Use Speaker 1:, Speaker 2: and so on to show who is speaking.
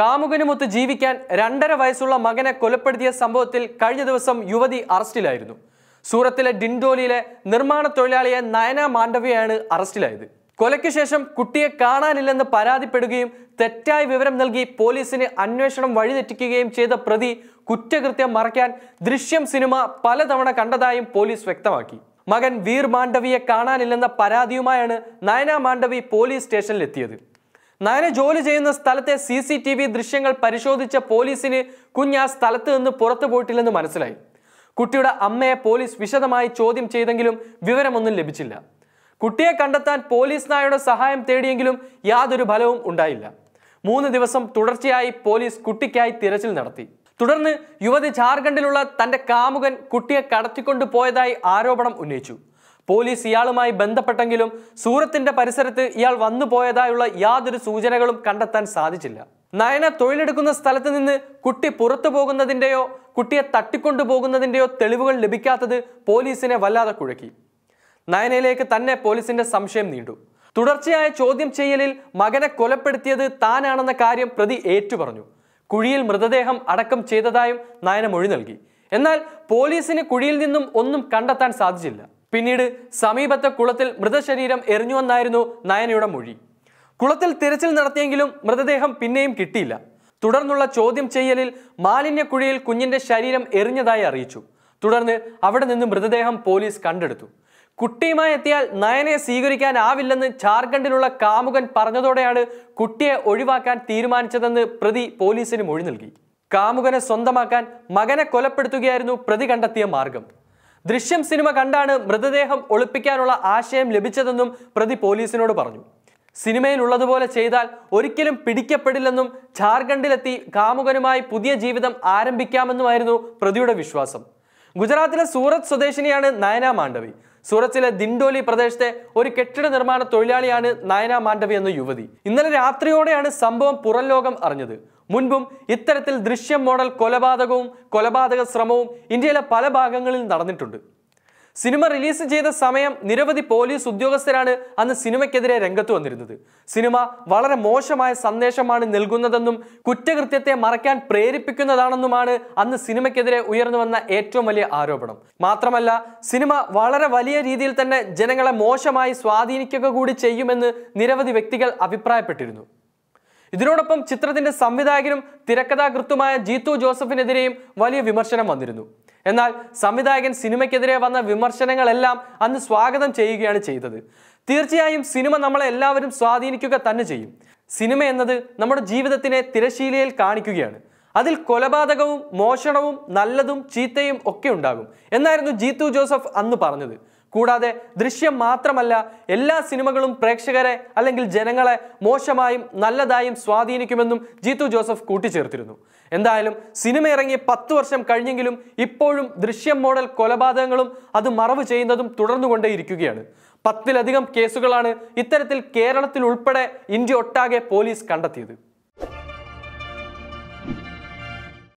Speaker 1: കാമുകനുമൊത്ത് ജീവിക്കാൻ രണ്ടര വയസ്സുള്ള മകനെ കൊലപ്പെടുത്തിയ സംഭവത്തിൽ കഴിഞ്ഞ ദിവസം യുവതി അറസ്റ്റിലായിരുന്നു സൂറത്തിലെ ഡിൻഡോലിയിലെ നിർമ്മാണ തൊഴിലാളിയെ നയന മാണ്ഡവയാണ് അറസ്റ്റിലായത് കൊലയ്ക്ക് ശേഷം കുട്ടിയെ കാണാനില്ലെന്ന് പരാതിപ്പെടുകയും തെറ്റായ വിവരം നൽകി പോലീസിന് അന്വേഷണം വഴിതെറ്റിക്കുകയും ചെയ്ത പ്രതി കുറ്റകൃത്യം മറയ്ക്കാൻ ദൃശ്യം സിനിമ പലതവണ കണ്ടതായും പോലീസ് വ്യക്തമാക്കി മകൻ വീർ മാണ്ഡവിയെ കാണാനില്ലെന്ന പരാതിയുമായാണ് നയന മാണ്ഡവി പോലീസ് സ്റ്റേഷനിലെത്തിയത് നയന ജോലി ചെയ്യുന്ന സ്ഥലത്തെ സി സി ടി വി ദൃശ്യങ്ങൾ പരിശോധിച്ച പോലീസിന് കുഞ്ഞ് ആ സ്ഥലത്ത് നിന്ന് പുറത്തു പോയിട്ടില്ലെന്ന് മനസ്സിലായി കുട്ടിയുടെ അമ്മയെ പോലീസ് വിശദമായി ചോദ്യം ചെയ്തെങ്കിലും വിവരമൊന്നും ലഭിച്ചില്ല കുട്ടിയെ കണ്ടെത്താൻ പോലീസ് നായയുടെ സഹായം തേടിയെങ്കിലും യാതൊരു ഫലവും ഉണ്ടായില്ല മൂന്ന് ദിവസം തുടർച്ചയായി പോലീസ് കുട്ടിക്കായി തിരച്ചിൽ നടത്തി തുടർന്ന് യുവതി ജാർഖണ്ഡിലുള്ള തന്റെ കാമുകൻ കുട്ടിയെ കടത്തിക്കൊണ്ടു പോയതായി ആരോപണം ഉന്നയിച്ചു പോലീസ് ഇയാളുമായി ബന്ധപ്പെട്ടെങ്കിലും സൂറത്തിന്റെ പരിസരത്ത് ഇയാൾ വന്നു പോയതായുള്ള യാതൊരു സൂചനകളും കണ്ടെത്താൻ സാധിച്ചില്ല നയന തൊഴിലെടുക്കുന്ന സ്ഥലത്ത് നിന്ന് കുട്ടി പുറത്തു പോകുന്നതിൻ്റെയോ കുട്ടിയെ തട്ടിക്കൊണ്ടുപോകുന്നതിൻ്റെയോ തെളിവുകൾ ലഭിക്കാത്തത് പോലീസിനെ വല്ലാതെ കുഴക്കി നയനയിലേക്ക് തന്നെ പോലീസിന്റെ സംശയം നീണ്ടു തുടർച്ചയായ ചോദ്യം ചെയ്യലിൽ മകനെ കൊലപ്പെടുത്തിയത് താനാണെന്ന കാര്യം പ്രതി ഏറ്റുപറഞ്ഞു കുഴിയിൽ മൃതദേഹം അടക്കം ചെയ്തതായും നയന മൊഴി നൽകി എന്നാൽ പോലീസിന് കുഴിയിൽ നിന്നും ഒന്നും കണ്ടെത്താൻ സാധിച്ചില്ല പിന്നീട് സമീപത്തെ കുളത്തിൽ മൃതശരീരം എറിഞ്ഞുവെന്നായിരുന്നു നയനയുടെ മൊഴി കുളത്തിൽ തിരച്ചിൽ നടത്തിയെങ്കിലും മൃതദേഹം പിന്നെയും കിട്ടിയില്ല തുടർന്നുള്ള ചോദ്യം ചെയ്യലിൽ മാലിന്യക്കുഴിയിൽ കുഞ്ഞിന്റെ ശരീരം എറിഞ്ഞതായി അറിയിച്ചു തുടർന്ന് അവിടെ നിന്ന് മൃതദേഹം പോലീസ് കണ്ടെടുത്തു കുട്ടിയുമായി എത്തിയാൽ നയനെ സ്വീകരിക്കാനാവില്ലെന്ന് ജാർഖണ്ഡിലുള്ള കാമുകൻ പറഞ്ഞതോടെയാണ് കുട്ടിയെ ഒഴിവാക്കാൻ തീരുമാനിച്ചതെന്ന് പ്രതി പോലീസിന് മൊഴി നൽകി കാമുകനെ സ്വന്തമാക്കാൻ മകനെ കൊലപ്പെടുത്തുകയായിരുന്നു പ്രതി കണ്ടെത്തിയ മാർഗം ദൃശ്യം സിനിമ കണ്ടാണ് മൃതദേഹം ഒളിപ്പിക്കാനുള്ള ആശയം ലഭിച്ചതെന്നും പ്രതി പോലീസിനോട് പറഞ്ഞു സിനിമയിൽ ഉള്ളതുപോലെ ചെയ്താൽ ഒരിക്കലും പിടിക്കപ്പെടില്ലെന്നും ഝാർഖണ്ഡിലെത്തി കാമുകനുമായി പുതിയ ജീവിതം ആരംഭിക്കാമെന്നുമായിരുന്നു പ്രതിയുടെ വിശ്വാസം ഗുജറാത്തിലെ സൂറത്ത് സ്വദേശിനിയാണ് നയന മാണ്ഡവി സൂറത്തിലെ ദിൻഡോലി പ്രദേശത്തെ ഒരു കെട്ടിട നിർമ്മാണ തൊഴിലാളിയാണ് നയന മാണ്ഡവി എന്ന യുവതി ഇന്നലെ രാത്രിയോടെയാണ് സംഭവം പുറം ലോകം അറിഞ്ഞത് മുൻപും ഇത്തരത്തിൽ ദൃശ്യം മോഡൽ കൊലപാതകവും കൊലപാതക ശ്രമവും ഇന്ത്യയിലെ പല ഭാഗങ്ങളിൽ നടന്നിട്ടുണ്ട് സിനിമ റിലീസ് ചെയ്ത സമയം നിരവധി പോലീസ് ഉദ്യോഗസ്ഥരാണ് അന്ന് സിനിമയ്ക്കെതിരെ രംഗത്ത് വന്നിരുന്നത് സിനിമ വളരെ മോശമായ സന്ദേശമാണ് നൽകുന്നതെന്നും കുറ്റകൃത്യത്തെ മറയ്ക്കാൻ പ്രേരിപ്പിക്കുന്നതാണെന്നുമാണ് അന്ന് സിനിമയ്ക്കെതിരെ ഉയർന്നു വന്ന ഏറ്റവും വലിയ ആരോപണം മാത്രമല്ല സിനിമ വളരെ വലിയ രീതിയിൽ തന്നെ ജനങ്ങളെ മോശമായി സ്വാധീനിക്കുക കൂടി ചെയ്യുമെന്ന് നിരവധി വ്യക്തികൾ അഭിപ്രായപ്പെട്ടിരുന്നു ഇതിനോടൊപ്പം ചിത്രത്തിന്റെ സംവിധായകനും തിരക്കഥാകൃത്തുമായ ജീത്തു ജോസഫിനെതിരെയും വലിയ വിമർശനം വന്നിരുന്നു എന്നാൽ സംവിധായകൻ സിനിമയ്ക്കെതിരെ വന്ന വിമർശനങ്ങളെല്ലാം അന്ന് സ്വാഗതം ചെയ്യുകയാണ് ചെയ്തത് തീർച്ചയായും സിനിമ നമ്മളെ എല്ലാവരും സ്വാധീനിക്കുക തന്നെ ചെയ്യും സിനിമ എന്നത് നമ്മുടെ ജീവിതത്തിനെ തിരശീലയിൽ കാണിക്കുകയാണ് അതിൽ കൊലപാതകവും മോഷണവും നല്ലതും ചീത്തയും ഒക്കെ ഉണ്ടാകും എന്നായിരുന്നു ജീത്തു ജോസഫ് അന്ന് പറഞ്ഞത് കൂടാതെ ദൃശ്യം മാത്രമല്ല എല്ലാ സിനിമകളും പ്രേക്ഷകരെ അല്ലെങ്കിൽ ജനങ്ങളെ മോശമായും നല്ലതായും സ്വാധീനിക്കുമെന്നും ജീത്തു ജോസഫ് കൂട്ടിച്ചേർത്തിരുന്നു എന്തായാലും സിനിമ ഇറങ്ങി പത്ത് വർഷം കഴിഞ്ഞെങ്കിലും ഇപ്പോഴും ദൃശ്യം മോഡൽ കൊലപാതകങ്ങളും അത് മറവ് ചെയ്യുന്നതും തുടർന്നുകൊണ്ടേയിരിക്കുകയാണ് പത്തിലധികം കേസുകളാണ് ഇത്തരത്തിൽ കേരളത്തിൽ ഉൾപ്പെടെ ഇന്ത്യ ഒട്ടാകെ പോലീസ് കണ്ടെത്തിയത്